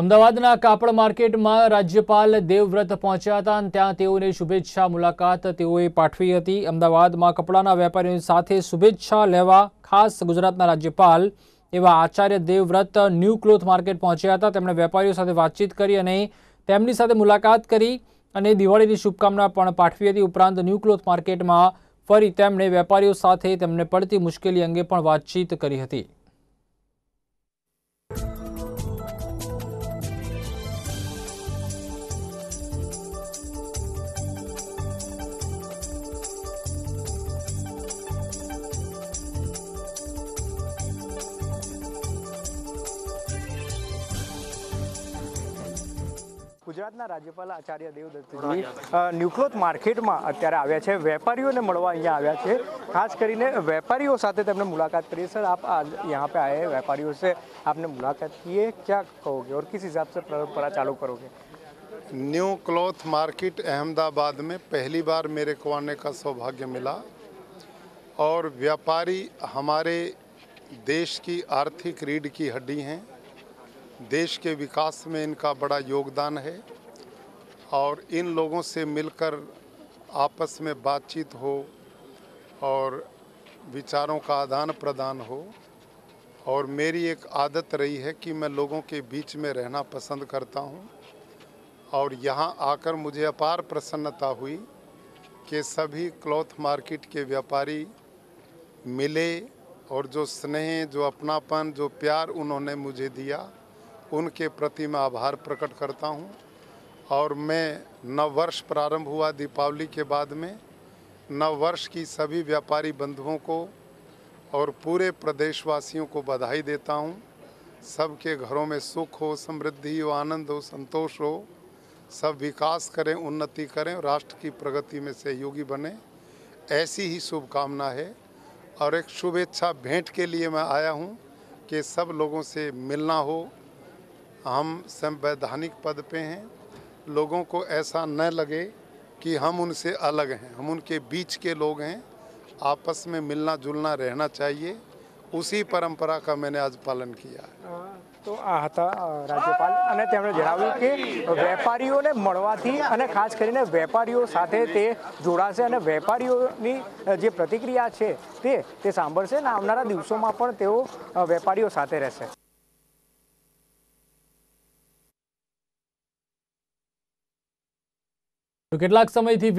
અમદાવાદના કાપડ માર્કેટમાં રાજ્યપાલ દેવવ્રત પહોંચ્યા હતા અને ત્યાં તેઓને શુભેચ્છા મુલાકાત તેઓએ પાઠવી હતી અમદાવાદમાં કપડાના વેપારીઓ સાથે શુભેચ્છા લેવા ખાસ ગુજરાતના રાજ્યપાલ એવા આચાર્ય દેવવ્રત ન્યૂ ક્લોથ માર્કેટ પહોંચ્યા હતા તેમણે વેપારીઓ સાથે વાતચીત કરી અને તેમની સાથે મુલાકાત કરી અને દિવાળીની શુભકામના પણ પાઠવી હતી ઉપરાંત ન્યૂ ક્લોથ માર્કેટમાં ફરી તેમણે વેપારીઓ સાથે તેમને પડતી મુશ્કેલી અંગે પણ વાતચીત કરી હતી गुजरात ગુજરાતના રાજ્યપાલ આચાર્ય દેવદત્તજી ન્યુક્લોથ मार्केट में આવ્યા आया है મળવા ने આવ્યા आया है खास कर સાથે साथ मुलाकात करिए सर आप आज यहाँ पे आए व्यापारियों से आपने मुलाकात किए क्या कहोगे और किस हिसाब से परंपरा चालू करोगे न्यू क्लॉथ मार्केट अहमदाबाद में पहली बार मेरे को आने का सौभाग्य मिला और व्यापारी हमारे देश की आर्थिक रीढ़ की हड्डी हैं देश के विकास में इनका बड़ा योगदान है और इन लोगों से मिलकर आपस में बातचीत हो और विचारों का आदान प्रदान हो और मेरी एक आदत रही है कि मैं लोगों के बीच में रहना पसंद करता हूँ और यहाँ आकर मुझे अपार प्रसन्नता हुई कि सभी क्लॉथ मार्केट के व्यापारी मिले और जो स्नेह जो अपनापन जो प्यार उन्होंने मुझे दिया उनके प्रति मैं आभार प्रकट करता हूँ और मैं नववर्ष प्रारंभ हुआ दीपावली के बाद में नववर्ष की सभी व्यापारी बंधुओं को और पूरे प्रदेशवासियों को बधाई देता हूँ सबके घरों में सुख हो समृद्धि हो आनंद हो संतोष हो सब विकास करें उन्नति करें राष्ट्र की प्रगति में सहयोगी बने ऐसी ही शुभकामना है और एक शुभेच्छा भेंट के लिए मैं आया हूँ कि सब लोगों से मिलना हो हम संवैधानिक पद पे हैं लोगों को ऐसा न लगे कि हम उनसे अलग हैं हम उनके बीच के लोग हैं आपस में मिलना जुलना रहना चाहिए उसी परंपरा का मैंने आज पालन किया तो आता राज्यपाल जानवि कि वेपारी ने मल्वी खास कर वेपारी जोड़ा और वेपारी प्रतिक्रिया है सांभ से आना दिवसों में वेपारी रहें કેટલાક સમયથી